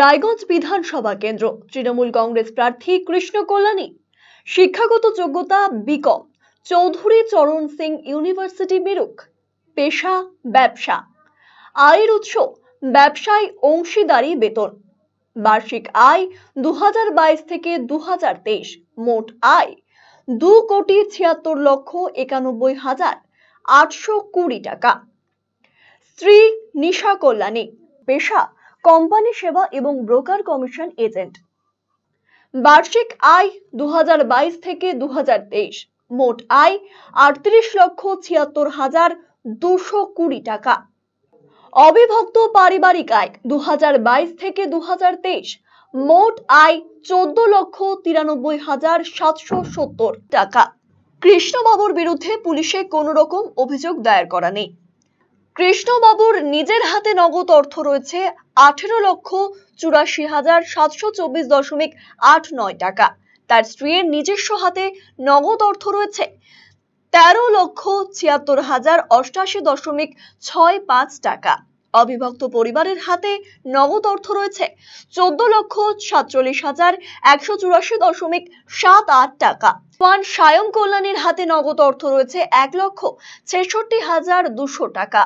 রায়গঞ্জ বিধানসভা কেন্দ্র তৃণমূল কংগ্রেস প্রার্থী কৃষ্ণ কল্যাণী শিক্ষাগত যোগ্যতা বিকম চৌধুরী চরণ সিং ইউনিভার্সিটি মিরুক পেশা ব্যবসা আয়ের উৎস ব্যবসায় অংশীদারি বেতন বার্ষিক আয় দু থেকে দু মোট আয় দু কোটি ছিয়াত্তর লক্ষ একানব্বই হাজার আটশো কুড়ি টাকা স্ত্রী নিশা কল্যাণী পেশা কোম্পানি সেবা এবং ব্রোকার কমিশন এজেন্ট বার্ষিক আয় দু থেকে দু মোট আয় আটত্রিশ লক্ষ ছিয়াত্তর হাজার দুশো কুড়ি টাকা অবিভক্ত পারিবারিক আয় দু থেকে দু মোট আয় চোদ্দ লক্ষ তিরানব্বই হাজার সাতশো সত্তর টাকা কৃষ্ণবাবুর বিরুদ্ধে পুলিশে কোনো রকম অভিযোগ দায়ের করা নেই কৃষ্ণবাবুর নিজের হাতে নগদ অর্থ রয়েছে আঠেরো লক্ষ চুরাশি হাজার সাতশো চব্বিশ দশমিক আট নয় টাকা তার স্ত্রীর নিজস্ব হাতে নগদ অর্থ রয়েছে তেরো লক্ষ ছিয়াত্তর হাজার অষ্টাশি দশমিক ছয় পাঁচ টাকা অবিভক্ত পরিবারের হাতে নগদ অর্থ রয়েছে চোদ্দ লক্ষ সাতচল্লিশ হাজার একশো চুরাশি দশমিক সাত আট টাকা ওয়ান সায়ন কল্যাণীর হাতে নগদ অর্থ রয়েছে এক লক্ষ ছেষট্টি হাজার দুশো টাকা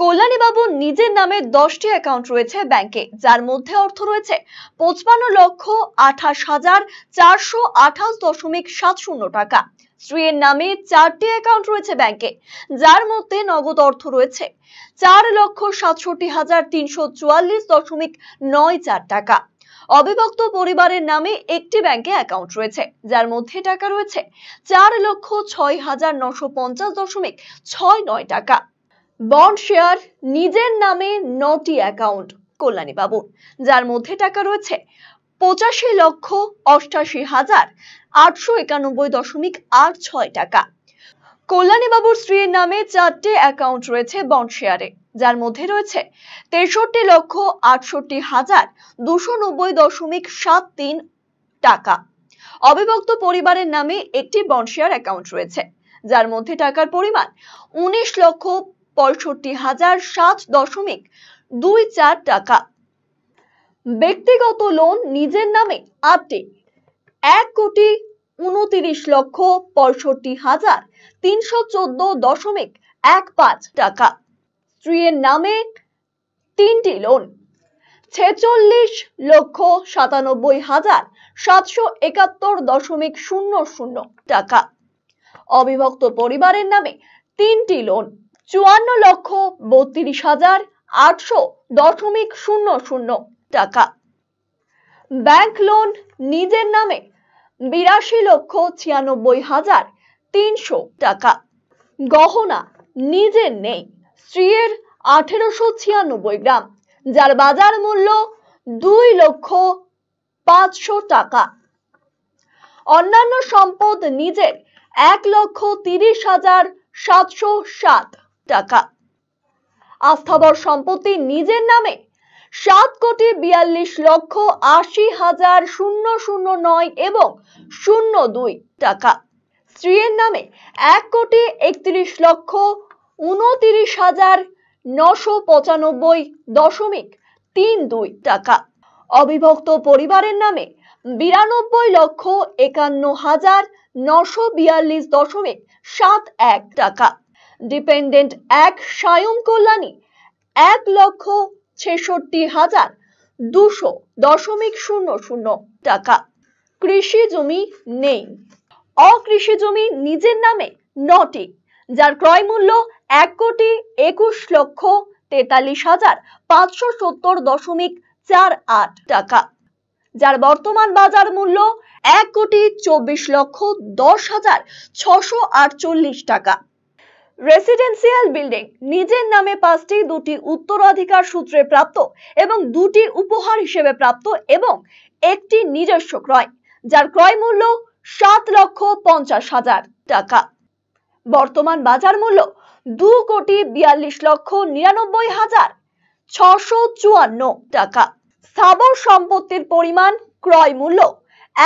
কল্যাণীবাবু নিজের নামে দশটি অ্যাকাউন্ট রয়েছে ব্যাংকে যার মধ্যে অর্থ রয়েছে পঁচপান্ন লক্ষ আঠাশ হাজার চারশো আঠাশ দশমিক সাত শূন্য টাকা স্ত্রীর নামে চারটি অ্যাকাউন্ট রয়েছে ব্যাংকে যার মধ্যে নগদ অর্থ রয়েছে চার লক্ষ সাতষট্টি হাজার তিনশো চুয়াল্লিশ দশমিক নয় চার টাকা অবিভক্ত পরিবারের নামে একটি ব্যাংকে অ্যাকাউন্ট রয়েছে যার মধ্যে টাকা রয়েছে চার লক্ষ ছয় হাজার নশো পঞ্চাশ দশমিক ছয় নয় টাকা বন্ড শেয়ার নিজের নামে নটি অ্যাকাউন্ট কল্যাণী বাবু যার মধ্যে টাকা রয়েছে পঁচাশি লক্ষ অষ্টাশি হাজার আটশো একানব্বই দশমিক আট ছয় টাকা কল্যাণী বাবুর স্ত্রীর নামে চারটে অ্যাকাউন্ট রয়েছে বন্ড শেয়ারে যার মধ্যে রয়েছে তেষট্টি লক্ষ আটষট্টি হাজার দুশো নব্বই দশমিক সাত তিন টাকা অবিভক্ত পরিবারের নামে একটি বন্ড শেয়ার অ্যাকাউন্ট রয়েছে যার মধ্যে টাকার পরিমাণ উনিশ লক্ষ পঁয়ষট্টি হাজার সাত দশমিক দুই চার টাকা ব্যক্তিগত লোন নিজের নামে আটটি এক কোটি উনতিরিশ লক্ষ পঁয়ষট্টি হাজার তিনশো চোদ্দ দশমিক এক পাঁচ টাকা স্ত্রীর নামে তিনটি লোন ছেচল্লিশ লক্ষ সাতানব্বই হাজার সাতশো একাত্তর দশমিক শূন্য শূন্য টাকা অবিভক্ত পরিবারের নামে তিনটি লোন চুয়ান্ন লক্ষ বত্রিশ হাজার আটশো দশমিক শূন্য শূন্য টাকা ব্যাংক লোন নিজের নামে বিরাশি লক্ষ ছিয়ানব্বই হাজার তিনশো টাকা গহনা নিজের নেই স্ত্রীর আঠেরোশো ছিয়ানব্বই গ্রাম যার বাজার মূল্য দুই লক্ষ পাঁচশো টাকা অন্যান্য সম্পদ নিজের এক লক্ষ তিরিশ হাজার সাতশো সাত টাকা আস্থাবর সম্পত্তি নিজের নামে সাত কোটি বিয়াল্লিশ লক্ষ আশি হাজার শূন্য শূন্য নয় এবং শূন্য দুই টাকা স্ত্রীর নামে এক কোটি একত্রিশ লক্ষ উনতিরিশ হাজার নশো পঁচানব্বই দশমিক তিন দুই টাকা অবিভক্ত পরিবারের নামে বিরানব্বই লক্ষ একান্ন হাজার নশো বিয়াল্লিশ দশমিক সাত এক টাকা ডিপেন্ডেন্ট এক স্বয়ং কল্যাণী এক লক্ষ ছেষট্টি হাজার দুশো দশমিক শূন্য শূন্য টাকা কৃষি জমি নেই অকৃষি জমি নিজের নামে নটি যার ক্রয় মূল্য এক কোটি একুশ লক্ষ তেতাল্লিশ হাজার পাঁচশো সত্তর দশমিক চার আট টাকা যার বর্তমান বাজার মূল্য এক কোটি চব্বিশ লক্ষ দশ হাজার ছশো আটচল্লিশ টাকা রেসিডেন্সিয়াল বিল্ডিং নিজের নামে পাঁচটি দুটি উত্তরাধিকার সূত্রে প্রাপ্ত এবং দুটি উপহার হিসেবে প্রাপ্ত এবং একটি নিজস্ব ক্রয় যার ক্রয় মূল্য সাত লক্ষ পঞ্চাশ হাজার টাকা বর্তমান বাজার মূল্য দু কোটি বিয়াল্লিশ লক্ষ নিরানব্বই হাজার ছশো চুয়ান্ন টাকা স্থাবর সম্পত্তির পরিমাণ ক্রয় মূল্য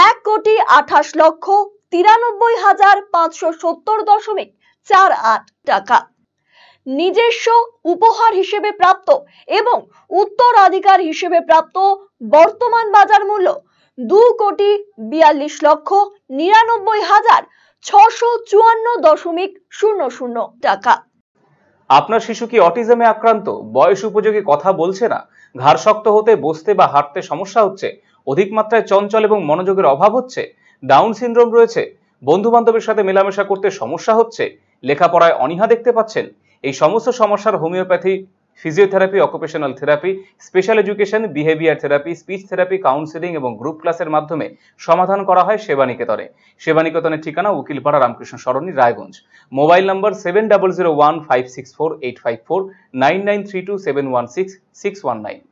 এক কোটি আঠাশ লক্ষ তিরানব্বই হাজার পাঁচশো সত্তর দশমিক চার আট টাকা নিজস্ব উপহার হিসেবে প্রাপ্ত এবং উত্তরাধিকার হিসেবে প্রাপ্ত বর্তমান বাজার মূল্য দু কোটি বিয়াল্লিশ লক্ষ নিরানব্বই হাজার ছশো চুয়ান্ন দশমিক শূন্য শূন্য টাকা আপনার শিশু কি অটিজমে আক্রান্ত বয়স উপযোগী কথা বলছে না ঘাড় শক্ত হতে বসতে বা হাঁটতে সমস্যা হচ্ছে অধিক মাত্রায় চঞ্চল এবং মনোযোগের অভাব হচ্ছে ডাউন সিনড্রোম রয়েছে বন্ধু বান্ধবের সাথে মেলামেশা করতে সমস্যা হচ্ছে লেখাপড়ায় অনীহা দেখতে পাচ্ছেন এই সমস্ত সমস্যার homeopathy physiotherapy occupational therapy special education behaviour therapy speech therapy counselling এবং গ্রুপ ক্লাসের মাধ্যমে সমাধান করা হয় সেবানিকেতনে সেবানিকেতনের ঠিকানা Ukilpara Ramakrishna Sarani Raiganj mobile number seven double zero one five six four eight five four nine nine three two seven one six six one nine